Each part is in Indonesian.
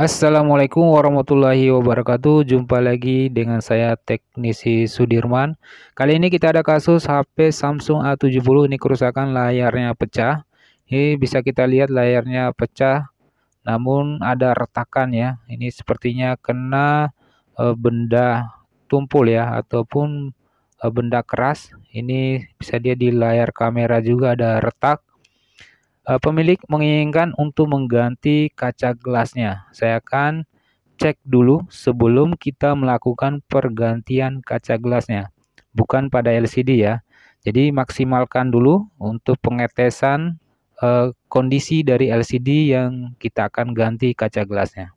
Assalamualaikum warahmatullahi wabarakatuh Jumpa lagi dengan saya teknisi Sudirman Kali ini kita ada kasus HP Samsung A70 Ini kerusakan layarnya pecah Ini bisa kita lihat layarnya pecah Namun ada retakan ya Ini sepertinya kena e, benda tumpul ya Ataupun e, benda keras Ini bisa dia di layar kamera juga ada retak Eh, pemilik menginginkan untuk mengganti kaca gelasnya. Saya akan cek dulu sebelum kita melakukan pergantian kaca gelasnya. Bukan pada LCD ya. Jadi maksimalkan dulu untuk pengetesan eh, kondisi dari LCD yang kita akan ganti kaca gelasnya.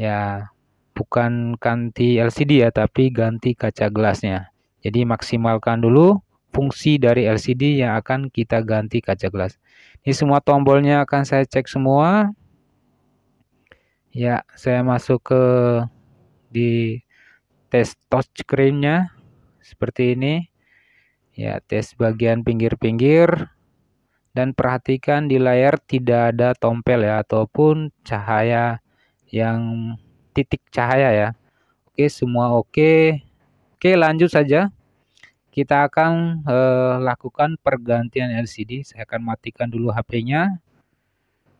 Ya, bukan ganti LCD ya, tapi ganti kaca gelasnya. Jadi maksimalkan dulu fungsi dari LCD yang akan kita ganti kaca gelas. Ini semua tombolnya akan saya cek semua. Ya, saya masuk ke di test touch screen-nya seperti ini. Ya, tes bagian pinggir-pinggir dan perhatikan di layar tidak ada tompel ya ataupun cahaya yang titik cahaya ya. Oke, semua oke. Oke, lanjut saja kita akan eh, lakukan pergantian LCD. Saya akan matikan dulu HP-nya.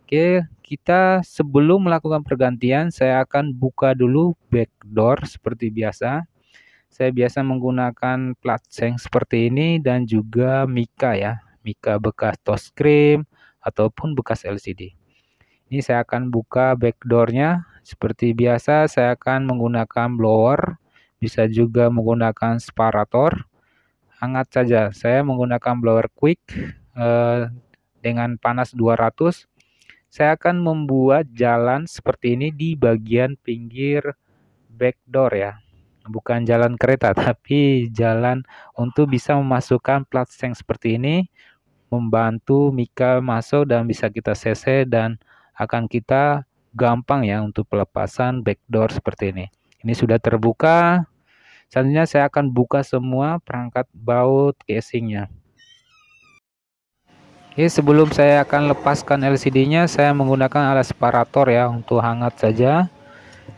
Oke, kita sebelum melakukan pergantian, saya akan buka dulu backdoor seperti biasa. Saya biasa menggunakan plat seng seperti ini dan juga Mika ya, Mika bekas touchscreen ataupun bekas LCD. Ini saya akan buka backdoornya. Seperti biasa, saya akan menggunakan blower, bisa juga menggunakan separator hangat saja. Saya menggunakan blower quick uh, dengan panas 200. Saya akan membuat jalan seperti ini di bagian pinggir backdoor ya. Bukan jalan kereta tapi jalan untuk bisa memasukkan plat seng seperti ini membantu mika masuk dan bisa kita CC dan akan kita gampang ya untuk pelepasan backdoor seperti ini. Ini sudah terbuka, Selanjutnya saya akan buka semua perangkat baut casingnya. Oke, sebelum saya akan lepaskan LCD-nya, saya menggunakan alas separator ya untuk hangat saja.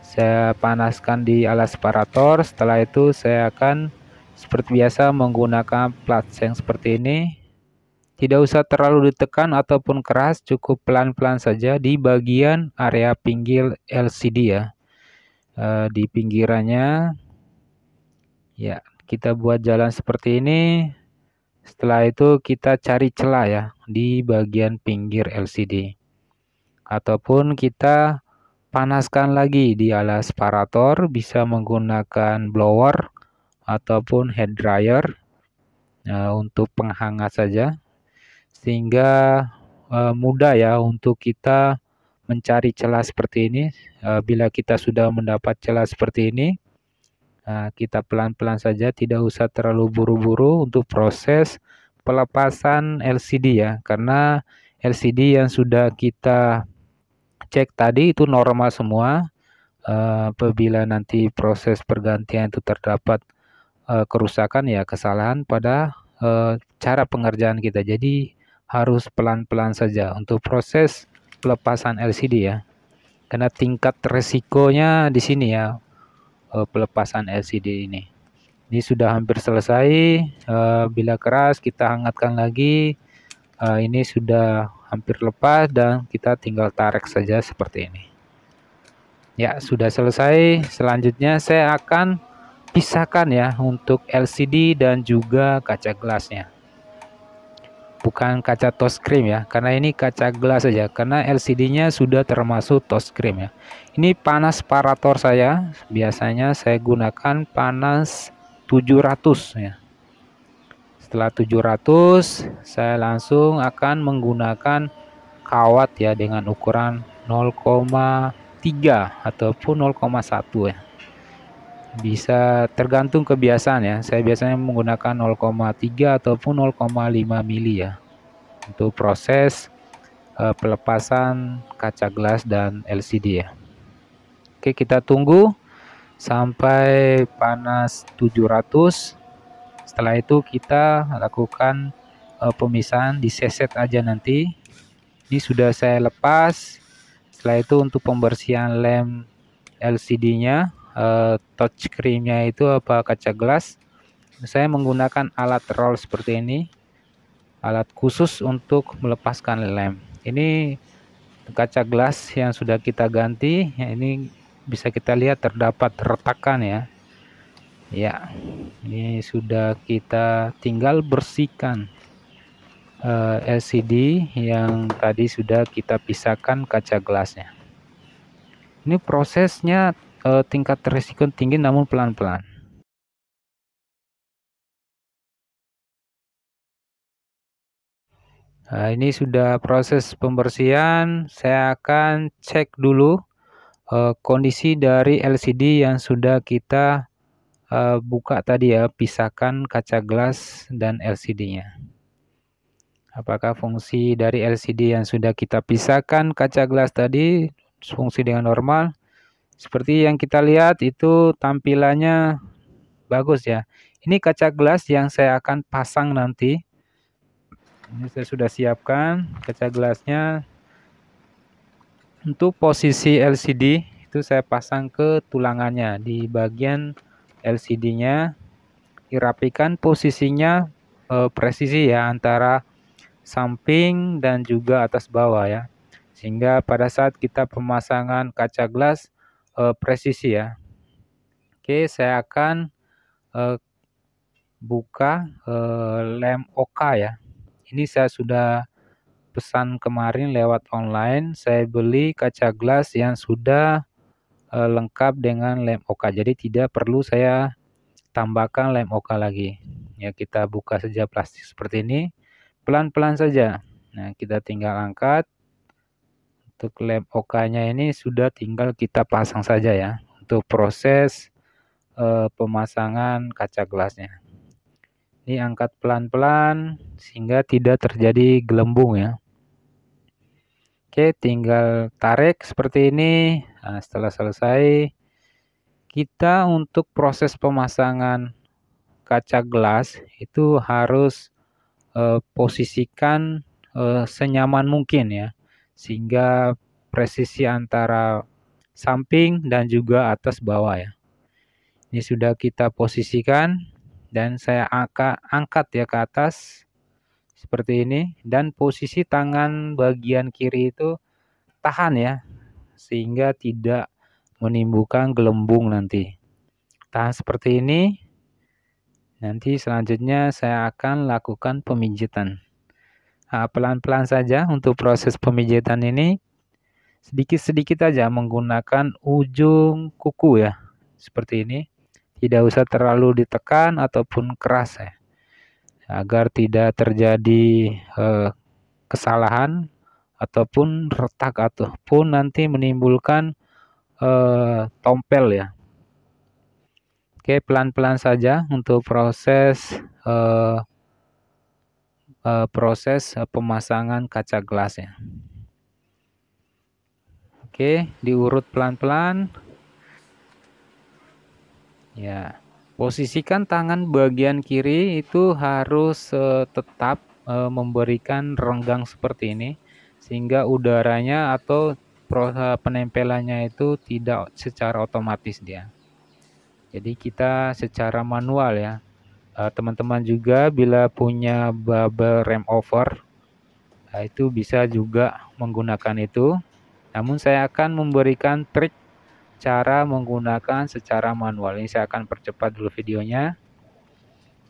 Saya panaskan di alas separator. Setelah itu saya akan seperti biasa menggunakan plat yang seperti ini. Tidak usah terlalu ditekan ataupun keras, cukup pelan-pelan saja di bagian area pinggir LCD ya. E, di pinggirannya Ya, kita buat jalan seperti ini. Setelah itu kita cari celah ya di bagian pinggir LCD. Ataupun kita panaskan lagi di alas parator bisa menggunakan blower ataupun head dryer uh, untuk penghangat saja sehingga uh, mudah ya untuk kita mencari celah seperti ini. Eh, bila kita sudah mendapat celah seperti ini, Nah, kita pelan-pelan saja, tidak usah terlalu buru-buru untuk proses pelepasan LCD ya, karena LCD yang sudah kita cek tadi itu normal semua. Eh, apabila nanti proses pergantian itu terdapat eh, kerusakan ya kesalahan pada eh, cara pengerjaan kita. Jadi harus pelan-pelan saja untuk proses pelepasan LCD ya. Karena tingkat resikonya di sini ya uh, pelepasan LCD ini. Ini sudah hampir selesai. Uh, bila keras kita hangatkan lagi. Uh, ini sudah hampir lepas dan kita tinggal tarik saja seperti ini. Ya, sudah selesai. Selanjutnya saya akan pisahkan ya untuk LCD dan juga kaca gelasnya bukan kaca touchscreen ya karena ini kaca gelas saja karena LCD-nya sudah termasuk touchscreen ya ini panas parator saya biasanya saya gunakan panas 700 ya setelah 700 saya langsung akan menggunakan kawat ya dengan ukuran 0,3 ataupun 0,1 ya bisa tergantung kebiasaan ya. Saya biasanya menggunakan 0,3 ataupun 0,5 mili ya untuk proses uh, pelepasan kaca gelas dan LCD ya. Oke, kita tunggu sampai panas 700. Setelah itu kita lakukan uh, pemisahan di seset aja nanti. Ini sudah saya lepas. Setelah itu untuk pembersihan lem LCD-nya uh, touch screennya itu apa kaca gelas saya menggunakan alat roll seperti ini alat khusus untuk melepaskan lem ini kaca gelas yang sudah kita ganti ya ini bisa kita lihat terdapat retakan ya ya ini sudah kita tinggal bersihkan uh, eh, LCD yang tadi sudah kita pisahkan kaca gelasnya ini prosesnya uh, tingkat risiko tinggi namun pelan-pelan. Nah, ini sudah proses pembersihan. Saya akan cek dulu uh, kondisi dari LCD yang sudah kita uh, buka tadi ya, pisahkan kaca gelas dan LCD-nya. Apakah fungsi dari LCD yang sudah kita pisahkan kaca gelas tadi fungsi dengan normal? Seperti yang kita lihat itu tampilannya bagus ya. Ini kaca gelas yang saya akan pasang nanti. Ini saya sudah siapkan kaca gelasnya. Untuk posisi LCD itu saya pasang ke tulangannya di bagian LCD-nya. Dirapikan posisinya eh, presisi ya antara samping dan juga atas bawah ya. Sehingga pada saat kita pemasangan kaca gelas uh, presisi ya. Oke, saya akan uh, buka uh, lem OK ya. Ini saya sudah pesan kemarin lewat online. Saya beli kaca gelas yang sudah uh, lengkap dengan lem OK. Jadi tidak perlu saya tambahkan lem OK lagi. Ya, kita buka saja plastik seperti ini. Pelan-pelan saja. Nah, kita tinggal angkat untuk lab OK-nya ini sudah tinggal kita pasang saja ya untuk proses eh, pemasangan kaca gelasnya. Ini angkat pelan-pelan sehingga tidak terjadi gelembung ya. Oke, tinggal tarik seperti ini. Nah, setelah selesai kita untuk proses pemasangan kaca gelas itu harus eh, posisikan eh, senyaman mungkin ya sehingga presisi antara samping dan juga atas bawah ya. Ini sudah kita posisikan dan saya angkat, angkat ya ke atas seperti ini dan posisi tangan bagian kiri itu tahan ya sehingga tidak menimbulkan gelembung nanti. Tahan seperti ini. Nanti selanjutnya saya akan lakukan pemijitan. Ah, pelan-pelan saja untuk proses pemijatan ini. Sedikit-sedikit aja menggunakan ujung kuku ya. Seperti ini. Tidak usah terlalu ditekan ataupun keras ya. Agar tidak terjadi eh, kesalahan ataupun retak ataupun nanti menimbulkan eh, tompel ya. Oke, pelan-pelan saja untuk proses eh, uh, proses uh, pemasangan kaca gelas ya. Oke, diurut pelan-pelan. Ya, posisikan tangan bagian kiri itu harus uh, tetap uh, memberikan renggang seperti ini sehingga udaranya atau penempelannya itu tidak secara otomatis dia. Jadi kita secara manual ya, Eh, teman-teman uh, juga bila punya bubble rem over uh, itu bisa juga menggunakan itu namun saya akan memberikan trik cara menggunakan secara manual ini saya akan percepat dulu videonya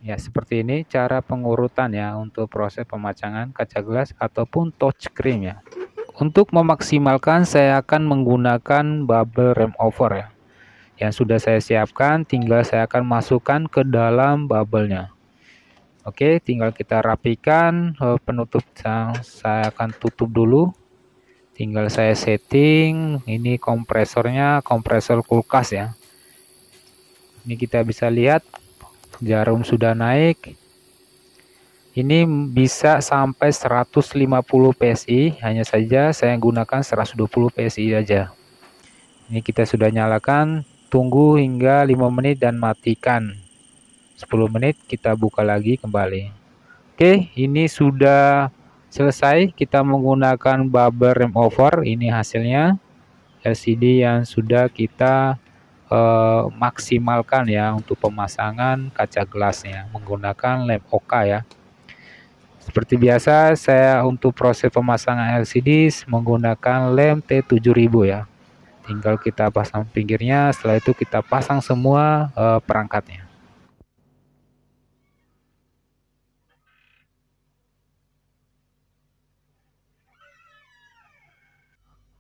ya seperti ini cara pengurutan ya untuk proses pemacangan kaca gelas ataupun touch cream ya untuk memaksimalkan saya akan menggunakan bubble rem over ya yang sudah saya siapkan tinggal saya akan masukkan ke dalam bubble-nya. Oke, tinggal kita rapikan eh, penutup yang saya akan tutup dulu. Tinggal saya setting, ini kompresornya, kompresor kulkas ya. Ini kita bisa lihat jarum sudah naik. Ini bisa sampai 150 PSI, hanya saja saya gunakan 120 PSI aja. Ini kita sudah nyalakan, Tunggu hingga 5 menit dan matikan. 10 menit kita buka lagi kembali. Oke, ini sudah selesai kita menggunakan bubble remover. ini hasilnya LCD yang sudah kita uh, maksimalkan ya untuk pemasangan kaca gelasnya menggunakan lem oka ya seperti biasa saya untuk proses pemasangan LCD menggunakan lem T7000 ya tinggal kita pasang pinggirnya setelah itu kita pasang semua uh, perangkatnya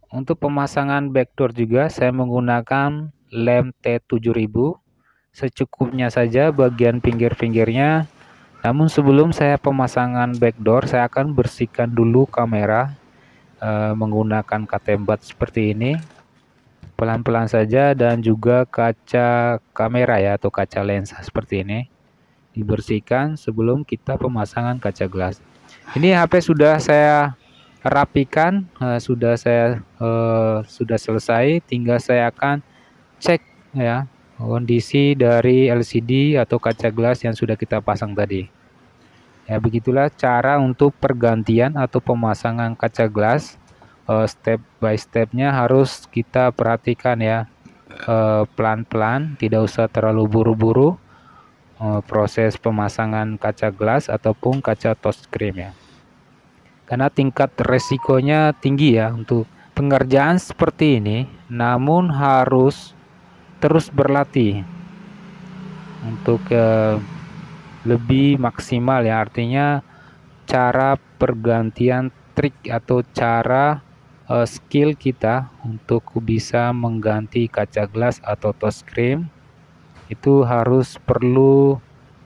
Untuk pemasangan backdoor juga saya menggunakan lem T7000 secukupnya saja bagian pinggir-pinggirnya. Namun sebelum saya pemasangan backdoor saya akan bersihkan dulu kamera eh, menggunakan katembat seperti ini pelan-pelan saja dan juga kaca kamera ya atau kaca lensa seperti ini dibersihkan sebelum kita pemasangan kaca gelas. Ini HP sudah saya rapikan, eh, sudah saya eh, sudah selesai, tinggal saya akan cek ya kondisi dari LCD atau kaca gelas yang sudah kita pasang tadi. Ya begitulah cara untuk pergantian atau pemasangan kaca gelas uh, step by stepnya harus kita perhatikan ya eh, pelan-pelan uh, tidak usah terlalu buru-buru uh, proses pemasangan kaca gelas ataupun kaca touchscreen ya karena tingkat resikonya tinggi ya untuk pengerjaan seperti ini namun harus terus berlatih untuk uh, lebih maksimal ya artinya cara pergantian trik atau cara uh, skill kita untuk bisa mengganti kaca gelas atau touchscreen itu harus perlu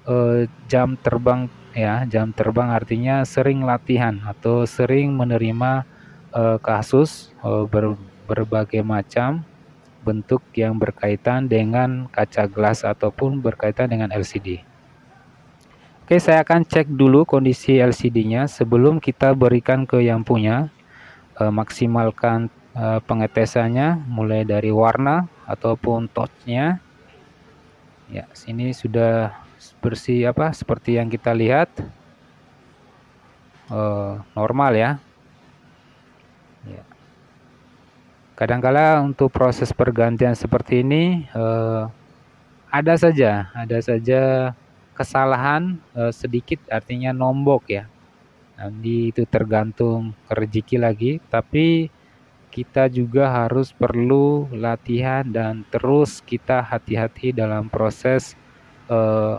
uh, jam terbang ya jam terbang artinya sering latihan atau sering menerima uh, kasus uh, ber, berbagai macam bentuk yang berkaitan dengan kaca gelas ataupun berkaitan dengan LCD. Oke, saya akan cek dulu kondisi LCD-nya sebelum kita berikan ke yang punya uh, maksimalkan uh, pengetesannya mulai dari warna ataupun touchnya ya sini sudah bersih apa seperti yang kita lihat uh, normal ya. ya kadangkala untuk proses pergantian seperti ini eh, ada saja ada saja kesalahan eh, sedikit artinya nombok ya jadi itu tergantung rezeki lagi, tapi kita juga harus perlu latihan dan terus kita hati-hati dalam proses eh,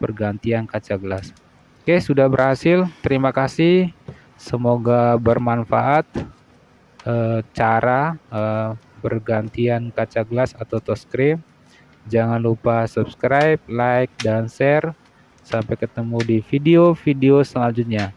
pergantian kaca gelas. Oke, sudah berhasil. Terima kasih. Semoga bermanfaat eh, cara eh, pergantian kaca gelas atau touchscreen. Jangan lupa subscribe, like, dan share. Sampai ketemu di video-video selanjutnya.